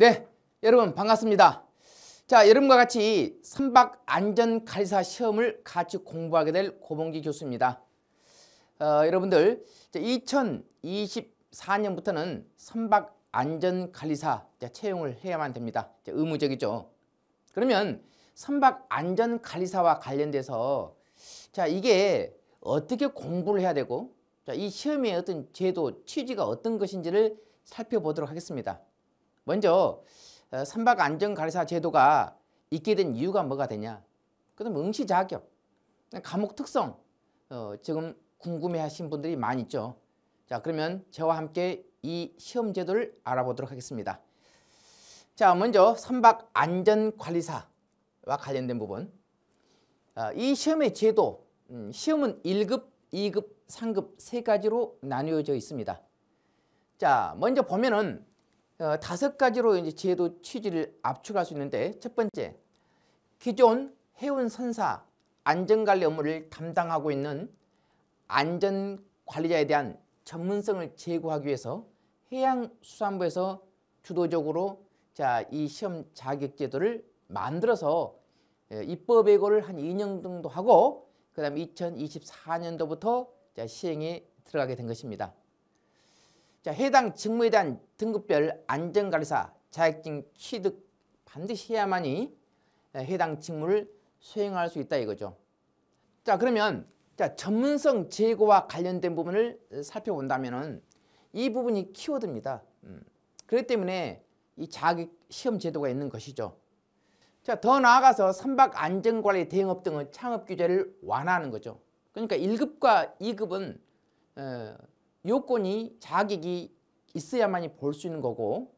네, 여러분 반갑습니다. 자, 여러분과 같이 선박 안전 칼사 시험을 같이 공부하게 될 고봉기 교수입니다. 어, 여러분들 2024년부터는 선박 안전 관리사 채용을 해야만 됩니다. 의무적이죠. 그러면 선박 안전 관리사와 관련돼서 자 이게 어떻게 공부를 해야 되고 자, 이 시험의 어떤 제도 취지가 어떤 것인지를 살펴보도록 하겠습니다. 먼저 어, 선박 안전관리사 제도가 있게 된 이유가 뭐가 되냐? 그다음 뭐 응시 자격, 감옥 특성 어, 지금 궁금해하신 분들이 많이 있죠. 자 그러면 저와 함께 이 시험 제도를 알아보도록 하겠습니다. 자 먼저 선박 안전관리사와 관련된 부분 어, 이 시험의 제도 음, 시험은 1급, 2급, 3급 세 가지로 나뉘어져 있습니다. 자 먼저 보면은 어, 다섯 가지로 이제 제도 취지를 압축할 수 있는데 첫 번째, 기존 해운 선사 안전관리 업무를 담당하고 있는 안전관리자에 대한 전문성을 제고하기 위해서 해양수산부에서 주도적으로 자, 이 시험 자격 제도를 만들어서 예, 입법 예고를 한 2년 정도 하고 그다음 2024년도부터 자, 시행에 들어가게 된 것입니다. 자, 해당 직무에 대한 등급별 안전관리사 자격증 취득 반드시 해야만이 해당 직무를 수행할 수 있다 이거죠. 자 그러면 자 전문성 제고와 관련된 부분을 살펴본다면이 부분이 키워드입니다. 음. 그렇기 때문에 이 자격 시험 제도가 있는 것이죠. 자, 더 나아가서 선박 안전관리 대행업 등의 창업 규제를 완화하는 거죠. 그러니까 1급과 2급은 어, 요건이 자격이 있어야만이 볼 수 있는 거고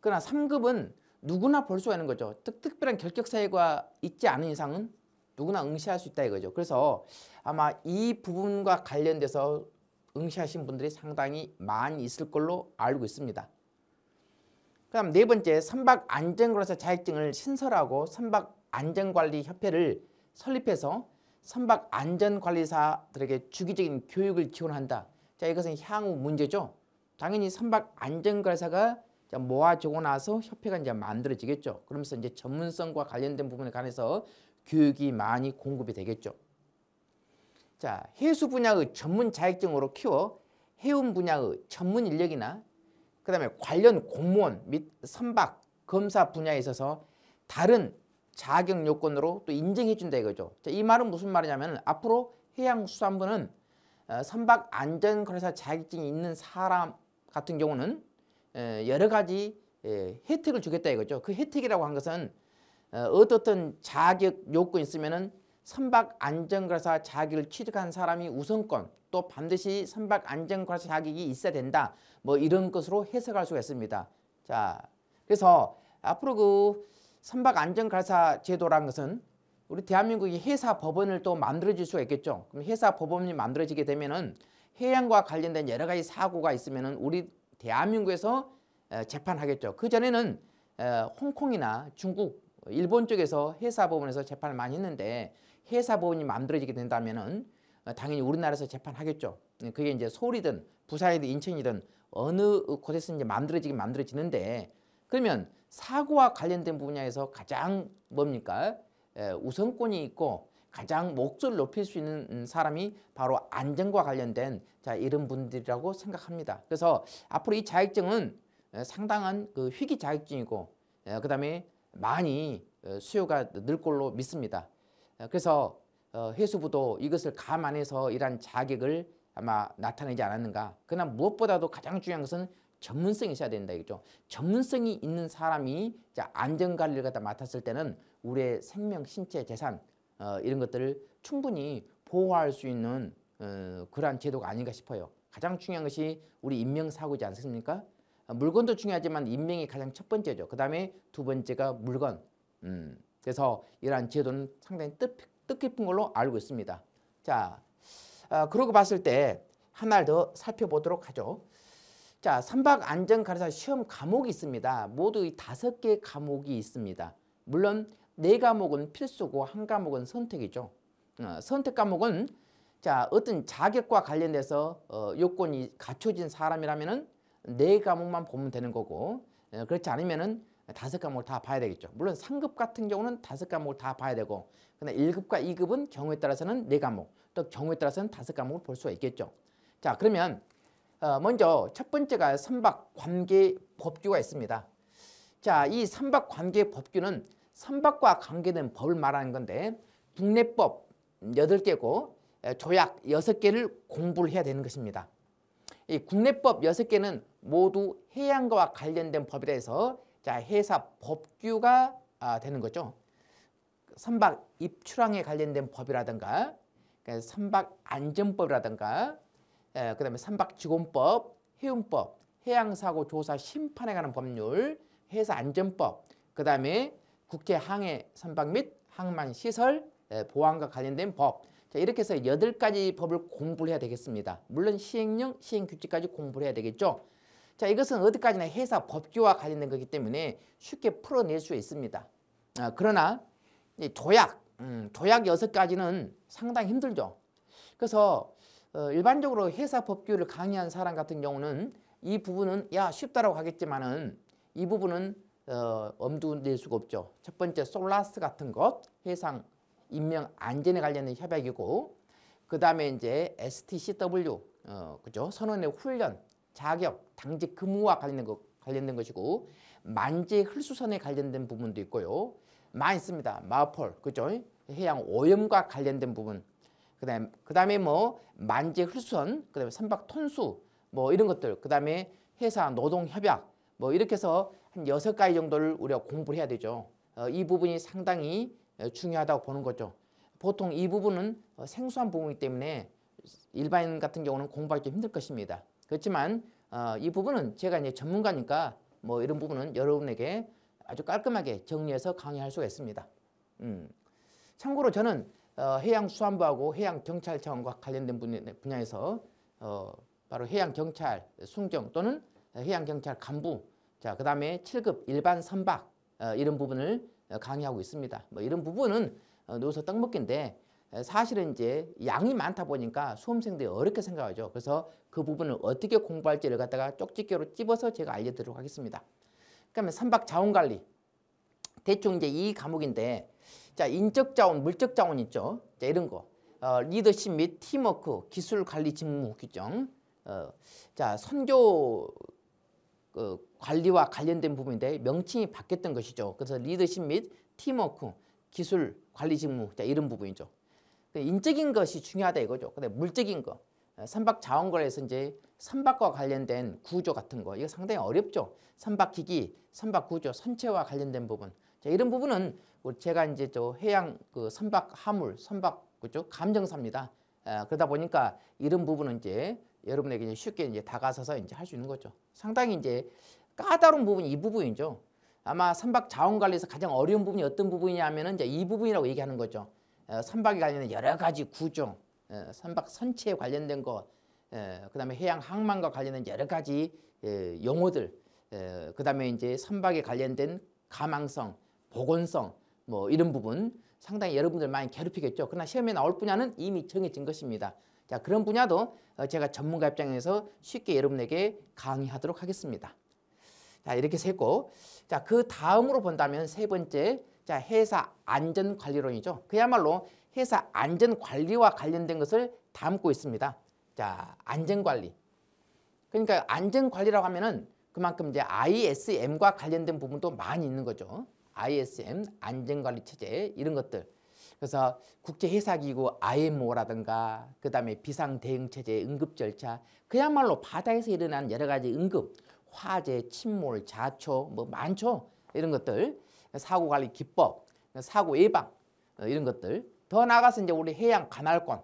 그러나 3급은 누구나 볼 수가 있는 거죠. 특, 특별한 결격 사유가 있지 않은 이상은 누구나 응시할 수 있다 이거죠. 그래서 아마 이 부분과 관련돼서 응시하신 분들이 상당히 많이 있을 걸로 알고 있습니다. 그다음 네 번째 선박 안전관리사 자격증을 신설하고 선박 안전관리 협회를 설립해서 선박 안전관리사들에게 주기적인 교육을 지원한다. 자, 이것은 향후 문제죠. 당연히 선박 안전관사가 모아지고 나서 협회가 이제 만들어지겠죠. 그러면서 이제 전문성과 관련된 부분에 관해서 교육이 많이 공급이 되겠죠. 자, 해수 분야의 전문 자격증으로 키워 해운 분야의 전문 인력이나 그다음에 관련 공무원 및 선박 검사 분야에 있어서 다른 자격 요건으로 또 인정해 준다 이거죠. 자, 이 말은 무슨 말이냐면 앞으로 해양수산부는 어, 선박 안전 컨설사 자격증이 있는 사람 같은 경우는 여러 가지 혜택을 주겠다 이거죠. 그 혜택이라고 한 것은 어, 어떻든 자격 요건이 있으면은 선박 안전관사 자격을 취득한 사람이 우선권 또 반드시 선박 안전관사 자격이 있어야 된다 뭐 이런 것으로 해석할 수가 있습니다. 자 그래서 앞으로 그 선박 안전관사 제도라는 것은 우리 대한민국이 회사 법원을 또 만들어질 수가 있겠죠. 그럼 회사 법원이 만들어지게 되면은 해양과 관련된 여러 가지 사고가 있으면은 우리 대한민국에서 재판하겠죠. 그 전에는 홍콩이나 중국, 일본 쪽에서 회사 법원에서 재판을 많이 했는데 회사 법원이 만들어지게 된다면은 어, 당연히 우리나라에서 재판하겠죠. 음, 그게 이제 서울이든 부산이든 인천이든 어느 곳에서 이제 만들어지긴 만들어지는데 그러면 사고와 관련된 분야에서 가장 뭡니까? 우선권이 있고 가장 목소를 높일 수 있는 음, 사람이 바로 안전과 관련된 자 이런 분들이라고 생각합니다. 그래서 앞으로 이 자격증은 상당한 그 희귀 자격증이고 그다음에 많이 어, 수요가 늘 걸로 믿습니다. 그래서 해수부도 어, 이것을 감안해서 이러한 자격을 아마 나타내지 않았는가. 그러나 무엇보다도 가장 중요한 것은 전문성이 있어야 된다 이거죠. 전문성이 있는 사람이 안전관리를 갖다 맡았을 때는 우리의 생명, 신체, 재산 어, 이런 것들을 충분히 보호할 수 있는 어, 그러한 제도가 아닌가 싶어요. 가장 중요한 것이 우리 인명사고지 않습니까? 어, 물건도 중요하지만 인명이 가장 첫 번째죠. 그 다음에 두 번째가 물건. 음, 그래서 이러한 제도는 상당히 뜻, 뜻깊은 걸로 알고 있습니다. 자, 어, 그러고 봤을 때 하나를 더 살펴보도록 하죠. 자, 삼박 안전 가르사 시험 과목이 있습니다. 모두 이 다섯 개 과목이 있습니다. 물론 네 과목은 필수고 한 과목은 선택이죠. 어, 선택 과목은 자 어떤 자격과 관련돼서 어, 요건이 갖춰진 사람이라면은 네 과목만 보면 되는 거고 어, 그렇지 않으면은 다섯 과목을 다 봐야 되겠죠. 물론 상급 같은 경우는 다섯 과목을 다 봐야 되고 근데 일급과이급은 경우에 따라서는 네 과목 또 경우에 따라서는 다섯 과목을 볼 수가 있겠죠. 자 그러면 어, 먼저 첫 번째가 선박 관계 법규가 있습니다. 자, 이 선박 관계 법규는 선박과 관계된 법을 말하는 건데 국내법 8개고 조약 6개를 공부를 해야 되는 것입니다. 이 국내법 6개는 모두 해양과 관련된 법에 대해서 자, 회사 법규가 아, 되는 거죠. 선박 입출항에 관련된 법이라든가 그 선박 안전법이라든가 그 다음에 선박 직원법, 해운법, 해양사고 조사 심판에 관한 법률, 회사 안전법, 그 다음에 국회 항해 선박 및 항만 시설 예, 보안과 관련된 법 자, 이렇게 해서 여덟 가지 법을 공부를 해야 되겠습니다. 물론 시행령, 시행규칙까지 공부를 해야 되겠죠. 자, 이것은 어디까지나 회사 법규와 관련된 거기 때문에 쉽게 풀어낼 수 있습니다. 아, 그러나 이 조약, 음, 조약 여섯 가지는 상당히 힘들죠. 그래서 어, 일반적으로 회사 법규를 강의한 사람 같은 경우는 이 부분은 야 쉽다라고 하겠지만은 이 부분은 어, 엄두낼 수가 없죠. 첫 번째 솔라스 같은 것, 해상 인명 안전에 관련된 협약이고 그 다음에 이제 STCW 어, 그죠 선원의 훈련, 자격, 당직 근무와 관련된 것 관련된 것이고 만재 흘수선에 관련된 부분도 있고요. 많이 있습니다. 마폴 포 그죠 해양 오염과 관련된 부분. 그다음 에 그다음에 뭐 만재 흘수선, 그다음에 선박 톤수 뭐 이런 것들. 그다음에 회사 노동 협약 뭐 이렇게 해서 한 여섯 가지 정도를 우리가 공부를 해야 되죠. 어, 이 부분이 상당히 어, 중요하다고 보는 거죠. 보통 이 부분은 어, 생소한 부분이기 때문에 일반인 같은 경우는 공부하기 힘들 것입니다. 그렇지만 이 부분은 제가 이제 전문가니까 뭐 이런 부분은 여러분에게 아주 깔끔하게 정리해서 강의할 수가 있습니다. 음. 참고로 저는 해양수산부하고 해양경찰청과 관련된 분야에서 바로 해양경찰 순경 또는 해양경찰 간부 자, 그 다음에 7급 일반 선박 어, 이런 부분을 어, 강의하고 있습니다. 뭐 이런 부분은 어, 노서 떡먹기인데 사실은 이제 양이 많다 보니까 수험생들이 어렵게 생각하죠. 그래서 그 부분을 어떻게 공부할지를 갖다가 쪽집게로 찝어서 제가 알려드리도록 하겠습니다. 그다음에 선박 자원관리. 대충 이제 이 과목인데 자 인적 자원, 물적 자원 있죠. 자 이런 거. 어, 리더십 및 팀워크, 기술 관리 직무 규정. 어, 자 선교 그 관리와 관련된 부분인데 명칭이 바뀌었던 것이죠. 그래서 리더십 및 팀워크, 기술, 관리 직무 이런 부분이죠. 그 인적인 것이 중요하다 이거죠. 근데 물적인 거, 어, 선박 자원거래에서 이제 선박과 관련된 구조 같은 거 이거 상당히 어렵죠. 선박 기기, 선박 구조, 선체와 관련된 부분. 자, 이런 부분은 뭐 제가 이제 저 해양 그 선박 화물, 선박 그죠 감정사입니다. 아, 그러다 보니까 이런 부분은 이제 여러분에게 이제 쉽게 이제 다가서서 이제 할 수 있는 거죠. 상당히 이제 까다로운 부분이 이 부분이죠. 아마 선박 자원 관리에서 가장 어려운 부분이 어떤 부분이냐면은 이제 이 부분이라고 얘기하는 거죠. 선박에 어, 관련된 여러 가지 구조, 선박 어, 선체에 관련된 것, 어, 그다음에 해양 항만과 관련된 여러 가지 용어들, 그다음에 이제 선박에 관련된 가망성, 보건성 뭐 이런 부분 상당히 여러분들 많이 괴롭히겠죠. 그러나 시험에 나올 분야는 이미 정해진 것입니다. 자 그런 분야도 어, 제가 전문가 입장에서 쉽게 여러분에게 강의하도록 하겠습니다. 자 이렇게 세고 자 그 다음으로 본다면 세 번째 자 회사 안전관리론이죠. 그야말로 회사 안전관리와 관련된 것을 담고 있습니다. 자 안전관리 그러니까 안전관리라고 하면은 그만큼 이제 ISM과 관련된 부분도 많이 있는 거죠. ISM 안전관리 체제 이런 것들 그래서 국제해사기구 IMO라든가 그다음에 비상대응체제 응급절차 그야말로 바다에서 일어난 여러 가지 응급 화재, 침몰, 자초 뭐 많죠. 이런 것들 사고관리 기법, 사고 예방 이런 것들 더 나아가서 이제 우리 해양 간활권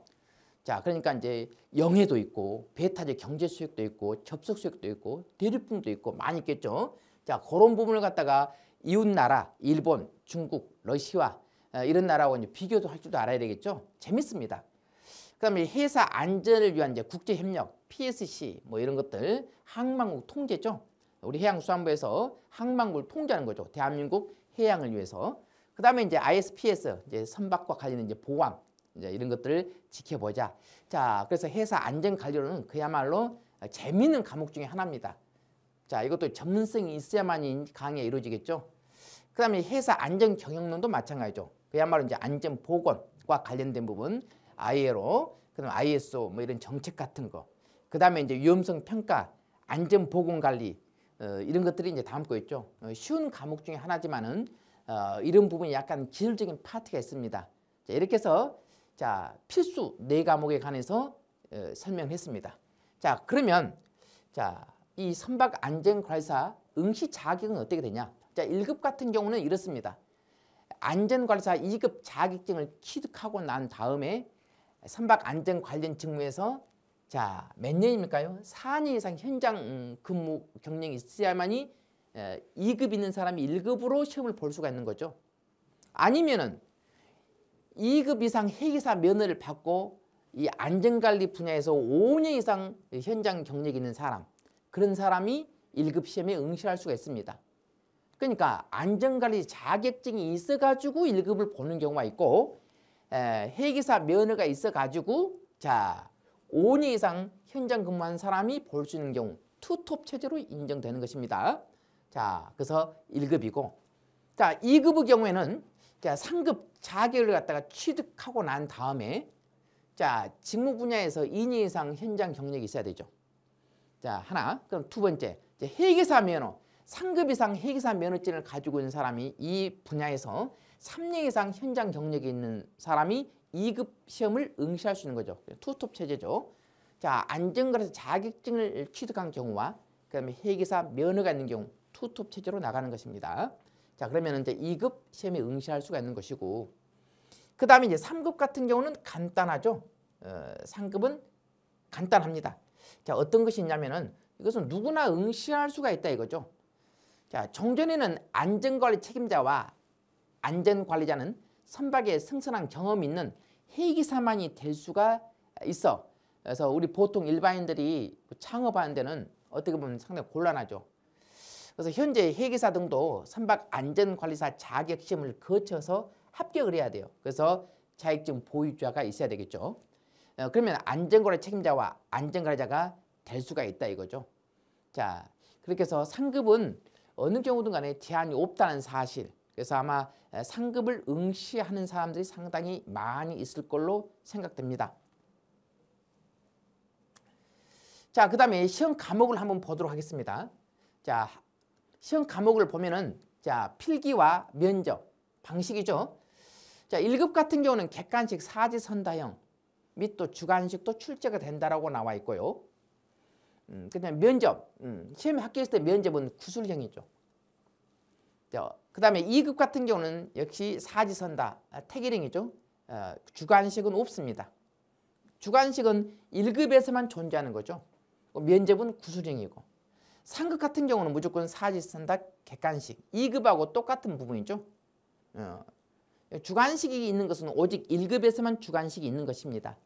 자 그러니까 이제 영해도 있고 배타적 경제 수익도 있고 접속 수익도 있고 대륙풍도 있고 많이 있겠죠. 자 그런 부분을 갖다가 이웃 나라 일본, 중국, 러시아 아, 이런 나라하고 이제 비교도 할 줄도 알아야 되겠죠. 재밌습니다. 그다음에 회사 안전을 위한 이제 국제 협력 PSC 뭐 이런 것들 항만국 통제죠. 우리 해양수산부에서 항만국을 통제하는 거죠. 대한민국 해양을 위해서. 그다음에 이제 ISPS 이제 선박과 관련된 이제 보안 이제 이런 것들 지켜보자. 자, 그래서 회사 안전 관료는 그야말로 재미있는 과목 중에 하나입니다. 자, 이것도 전문성이 있어야만이 강의가 이루어지겠죠. 그다음에 회사 안전 경영론도 마찬가지죠. 그야말로 이제 안전 보건과 관련된 부분 ILO, 그다음 ISO 뭐 이런 정책 같은 거, 그다음에 이제 위험성 평가, 안전 보건 관리 어, 이런 것들이 이제 담고 있죠. 어, 쉬운 과목 중에 하나지만은 어, 이런 부분이 약간 기술적인 파트가 있습니다. 자, 이렇게 해서 자 필수 네 과목에 관해서 어, 설명했습니다. 자 그러면 자이 선박 안전 관리사 응시 자격은 어떻게 되냐? 자 1급 같은 경우는 이렇습니다. 안전관리사 2급 자격증을 취득하고 난 다음에 선박 안전 관련 직무에서 자 몇 년입니까요? 4년 이상 현장 음, 근무 경력이 있어야만이 2급 있는 사람이 1급으로 시험을 볼 수가 있는 거죠. 아니면은 2급 이상 회계사 면허를 받고 이 안전관리 분야에서 5년 이상 현장 경력이 있는 사람 그런 사람이 1급 시험에 응시할 수가 있습니다. 그러니까 안전관리 자격증이 있어가지고 1급을 보는 경우가 있고 에, 해기사 면허가 있어가지고 자 5년 이상 현장 근무한 사람이 볼 수 있는 경우 투톱 체제로 인정되는 것입니다. 자 그래서 1급이고 자 2급의 경우에는 자 상급 자격을 갖다가 취득하고 난 다음에 자 직무 분야에서 2년 이상 현장 경력이 있어야 되죠. 자 하나 그럼 두 번째 이제 해계사 면허 상급 이상 회계사 면허증을 가지고 있는 사람이 이 분야에서 3년 이상 현장 경력이 있는 사람이 2급 시험을 응시할 수 있는 거죠. 투톱 체제죠. 자, 안전거래소 자격증을 취득한 경우와 그다음에 회계사 면허가 있는 경우 투톱 체제로 나가는 것입니다. 자, 그러면 이제 2급 시험에 응시할 수가 있는 것이고 그다음에 이제 3급 같은 경우는 간단하죠. 어, 상급은 간단합니다. 자, 어떤 것이 있냐면은 이것은 누구나 응시할 수가 있다 이거죠. 자, 종전에는 안전관리 책임자와 안전관리자는 선박에 승선한 경험이 있는 해기사만이 될 수가 있어. 그래서 우리 보통 일반인들이 창업하는 데는 어떻게 보면 상당히 곤란하죠. 그래서 현재 해기사 등도 선박 안전관리사 자격시험을 거쳐서 합격을 해야 돼요. 그래서 자격증 보유자가 있어야 되겠죠. 어, 그러면 안전관리 책임자와 안전관리자가 될 수가 있다 이거죠. 자, 그렇게 해서 상급은 어느 경우든 간에 제한이 없다는 사실 그래서 아마 상급을 응시하는 사람들이 상당히 많이 있을 걸로 생각됩니다. 자, 그 다음에 시험 과목을 한번 보도록 하겠습니다. 자, 시험 과목을 보면은 자, 필기와 면접 방식이죠. 자, 1급 같은 경우는 객관식 사지선다형 및 또 주관식도 출제가 된다라고 나와 있고요. 음, 그다 면접. 음, 시험에 합격했을 때 면접은 구술형이죠. 그 다음에 2급 같은 경우는 역시 사지선다. 아, 태기령이죠. 어, 주관식은 없습니다. 주관식은 1급에서만 존재하는 거죠. 그 면접은 구술형이고 3급 같은 경우는 무조건 사지선다 객관식 2급하고 똑같은 부분이죠. 어, 주관식이 있는 것은 오직 1급에서만 주관식이 있는 것입니다.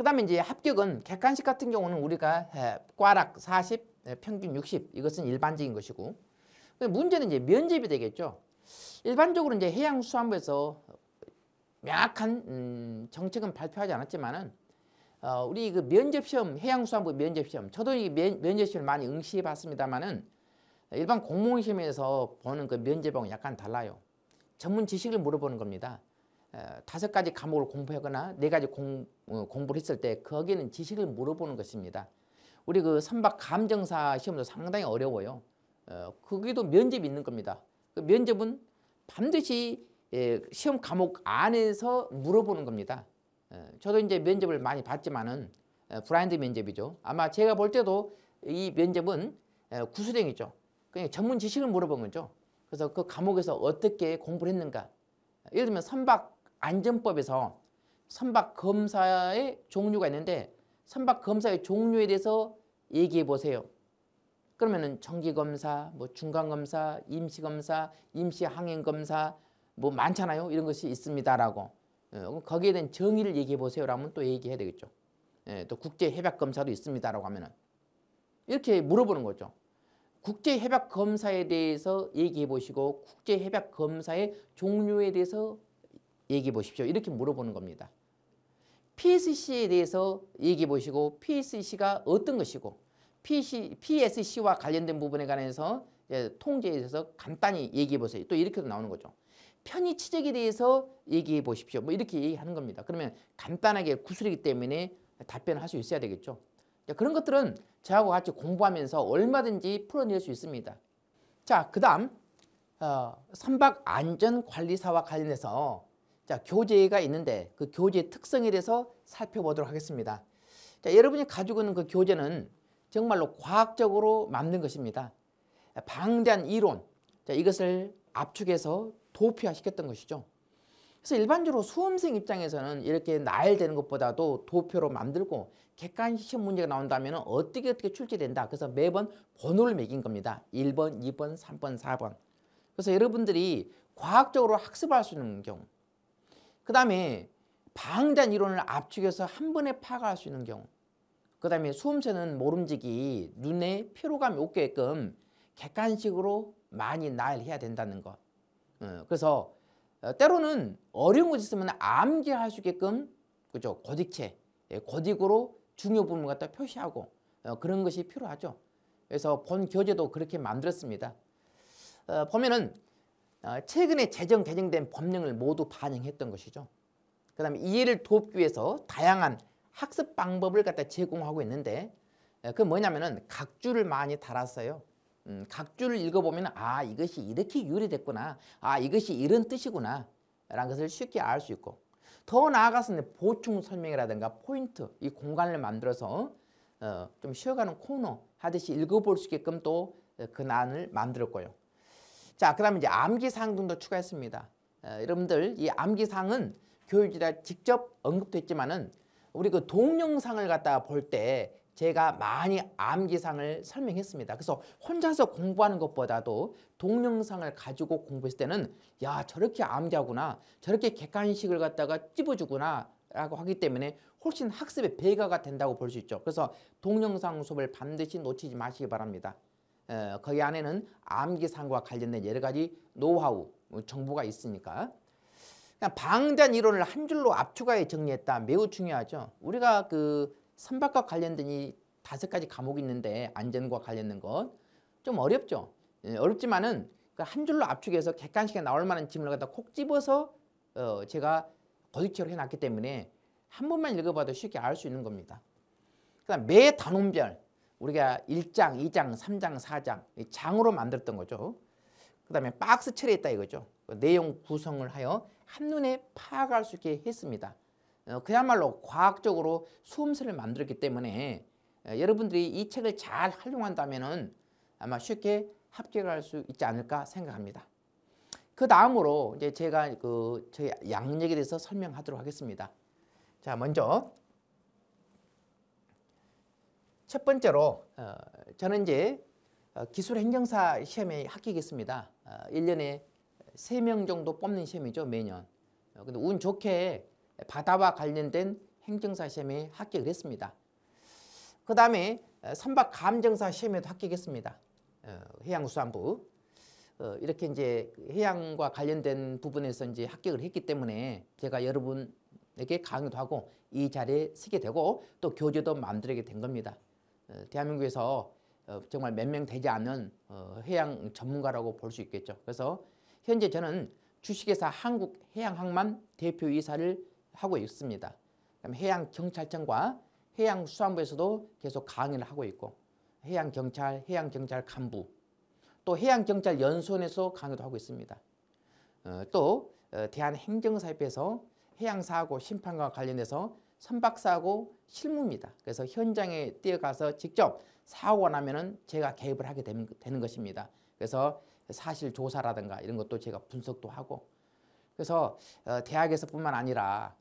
그 다음에 이제 합격은 객관식 같은 경우는 우리가 과락 예, 40, 예, 평균 60 이것은 일반적인 것이고 문제는 이제 면접이 되겠죠. 일반적으로 이제 해양수산부에서 명확한 음, 정책은 발표하지 않았지만은 어, 우리 그 면접시험 해양수산부 면접시험 저도 이 면, 면접시험을 많이 응시해 봤습니다만은 일반 공무원 시험에서 보는 그 면접하고 약간 달라요. 전문 지식을 물어보는 겁니다. 어, 다섯 가지 과목을 공부하거나 네 가지 공, 어, 공부를 했을 때 거기는 지식을 물어보는 것입니다. 우리 그 선박 감정사 시험도 상당히 어려워요. 어, 거기도 면접이 있는 겁니다. 그 면접은 반드시 예, 시험 과목 안에서 물어보는 겁니다. 어, 저도 이제 면접을 많이 봤지만은 어, 브라인드 면접이죠. 아마 제가 볼 때도 이 면접은 어, 구수령이죠. 그냥 전문 지식을 물어본 거죠. 그래서 그 과목에서 어떻게 공부를 했는가. 예를 들면 선박 안전법에서 선박 검사의 종류가 있는데 선박 검사의 종류에 대해서 얘기해 보세요. 그러면은 정기 검사, 뭐 중간 검사, 임시 검사, 임시 항행 검사 뭐 많잖아요. 이런 것이 있습니다라고. 예, 거기에 대한 정의를 얘기해 보세요라면 또 얘기해야 되겠죠. 예, 또 국제 협약 검사도 있습니다라고 하면은 이렇게 물어보는 거죠. 국제 협약 검사에 대해서 얘기해 보시고 국제 협약 검사의 종류에 대해서 얘기해 보십시오. 이렇게 물어보는 겁니다. PSC에 대해서 얘기해 보시고 PSC가 어떤 것이고 PC, PSC와 관련된 부분에 관해서 통제에 있어서 간단히 얘기해 보세요. 또 이렇게도 나오는 거죠. 편의 취적에 대해서 얘기해 보십시오. 뭐 이렇게 얘기하는 겁니다. 그러면 간단하게 구슬이기 때문에 답변을 할 수 있어야 되겠죠. 그런 것들은 저하고 같이 공부하면서 얼마든지 풀어낼 수 있습니다. 자, 그 다음 어, 선박 안전관리사와 관련해서 자, 교재가 있는데 그 교재의 특성에 대해서 살펴보도록 하겠습니다. 자, 여러분이 가지고 있는 그 교재는 정말로 과학적으로 만든 것입니다. 방대한 이론, 자, 이것을 압축해서 도표화시켰던 것이죠. 그래서 일반적으로 수험생 입장에서는 이렇게 나열되는 것보다도 도표로 만들고 객관식 시험 문제가 나온다면 어떻게 어떻게 출제된다. 그래서 매번 번호를 매긴 겁니다. 1번, 2번, 3번, 4번. 그래서 여러분들이 과학적으로 학습할 수 있는 경우 그 다음에 방단 이론을 압축해서 한 번에 파악할 수 있는 경우 그 다음에 수험새는 모름지기 눈에 피로감이 없게끔 객관식으로 많이 나열해야 된다는 것 어, 그래서 어, 때로는 어려운 것이 있으면 암기할 수 있게끔 그죠 고딕체 예, 고딕으로 중요 부분 을 갖다 표시하고 어, 그런 것이 필요하죠 그래서 본 교재도 그렇게 만들었습니다 보면은 어, 최근에 제정 개정된 법령을 모두 반영했던 것이죠. 그 다음에 이해를 돕기 위해서 다양한 학습 방법을 갖다 제공하고 있는데 그 뭐냐면은 각주를 많이 달았어요. 음, 각주를 읽어보면 아 이것이 이렇게 유리됐구나아 이것이 이런 뜻이구나 라는 것을 쉽게 알 수 있고 더 나아가서 는 보충 설명이라든가 포인트 이 공간을 만들어서 어, 좀 쉬어가는 코너 하듯이 읽어볼 수 있게끔 또그 어, 난을 만들었고요 자, 그 다음에 이제 암기사항도 추가했습니다. 어, 여러분들 이 암기사항은 교육이라 직접 언급됐지만은 우리 그 동영상을 갖다 볼때 제가 많이 암기사항을 설명했습니다. 그래서 혼자서 공부하는 것보다도 동영상을 가지고 공부했을 때는 야 저렇게 암기하구나 저렇게 객관식을 갖다가 찝어주구나 라고 하기 때문에 훨씬 학습의 배가가 된다고 볼 수 있죠. 그래서 동영상 수업을 반드시 놓치지 마시기 바랍니다. 어, 거기 안에는 암기상과 관련된 여러 가지 노하우, 뭐 정보가 있으니까 그러니까 방대한 이론을 한 줄로 압축하여 정리했다. 매우 중요하죠. 우리가 그 선박과 관련된 이 다섯 가지 과목이 있는데 안전과 관련된 것좀 어렵죠. 예, 어렵지만은 그 한 줄로 압축해서 객관식에 나올 만한 지문을 갖다 콕 집어서 어 제가 거두체로 해놨기 때문에 한 번만 읽어봐도 쉽게 알 수 있는 겁니다. 그다음 매 단원별 우리가 1장, 2장, 3장, 4장 장으로 만들었던 거죠. 그 다음에 박스 처리했다 이거죠. 내용 구성을 하여 한눈에 파악할 수 있게 했습니다. 어, 그야말로 과학적으로 수험생을 만들었기 때문에 어, 여러분들이 이 책을 잘 활용한다면 아마 쉽게 합격할 수 있지 않을까 생각합니다. 그 다음으로 이제 제가 그 저희 양력에 대해서 설명하도록 하겠습니다. 자, 먼저 첫 번째로 어, 저는 이제 어, 기술행정사 시험에 합격했습니다. 1년에 어, 3명 정도 뽑는 시험이죠, 매년. 근데 운 좋게 바다와 관련된 행정사 시험에 합격을 했습니다. 그 다음에 선박 감정사 시험에도 합격했습니다. 해양수산부. 이렇게 이제 해양과 관련된 부분에서 이제 합격을 했기 때문에 제가 여러분에게 강의도 하고 이 자리에 서게 되고 또 교재도 만들게 된 겁니다. 어, 대한민국에서 어, 정말 몇 명 되지 않은 어, 해양 전문가라고 볼 수 있겠죠. 그래서 현재 저는 주식회사 한국해양항만 대표이사를 하고 있습니다. 해양경찰청과 해양수산부에서도 계속 강의를 하고 있고 해양경찰, 해양경찰 간부 또 해양경찰연수원에서 강의도 하고 있습니다. 또 대한행정사협회에서 해양사고 심판과 관련해서 선박사고 실무입니다. 그래서 현장에 뛰어가서 직접 사고가 나면은 제가 개입을 하게 되는, 되는 것입니다. 그래서 사실 조사라든가 이런 것도 제가 분석도 하고 그래서 어, 대학에서뿐만 아니라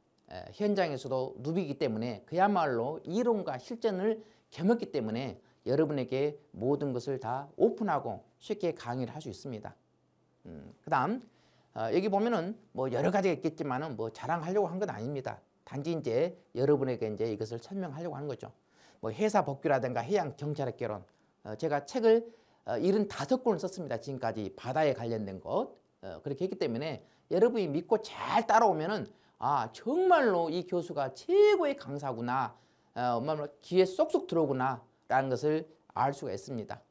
현장에서도 누비기 때문에 그야말로 이론과 실전을 겸했기 때문에 여러분에게 모든 것을 다 오픈하고 쉽게 강의를 할 수 있습니다. 음, 그 다음 어, 여기 보면은 뭐 여러 가지가 있겠지만은 뭐 자랑하려고 한 건 아닙니다. 단지 이제 여러분에게 이제 이것을 설명하려고 하는 거죠. 뭐 회사 복귀라든가 해양 경찰의 결혼. 어, 제가 책을 어, 75권을 썼습니다. 지금까지 바다에 관련된 것. 어, 그렇게 했기 때문에 여러분이 믿고 잘 따라오면은 아 정말로 이 교수가 최고의 강사구나. 어, 말로 귀에 쏙쏙 들어오구나. 라는 것을 알 수가 있습니다.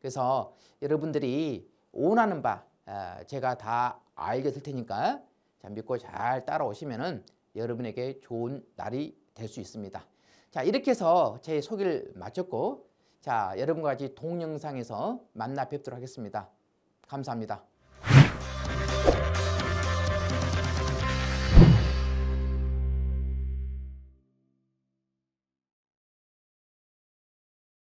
그래서 여러분들이 원하는 바 어, 제가 다 알게 될 테니까 자, 믿고 잘 따라오시면은 여러분에게 좋은 날이 될 수 있습니다. 자, 이렇게 해서 제 소개를 마쳤고 자, 여러분과 같이 동영상에서 만나 뵙도록 하겠습니다. 감사합니다.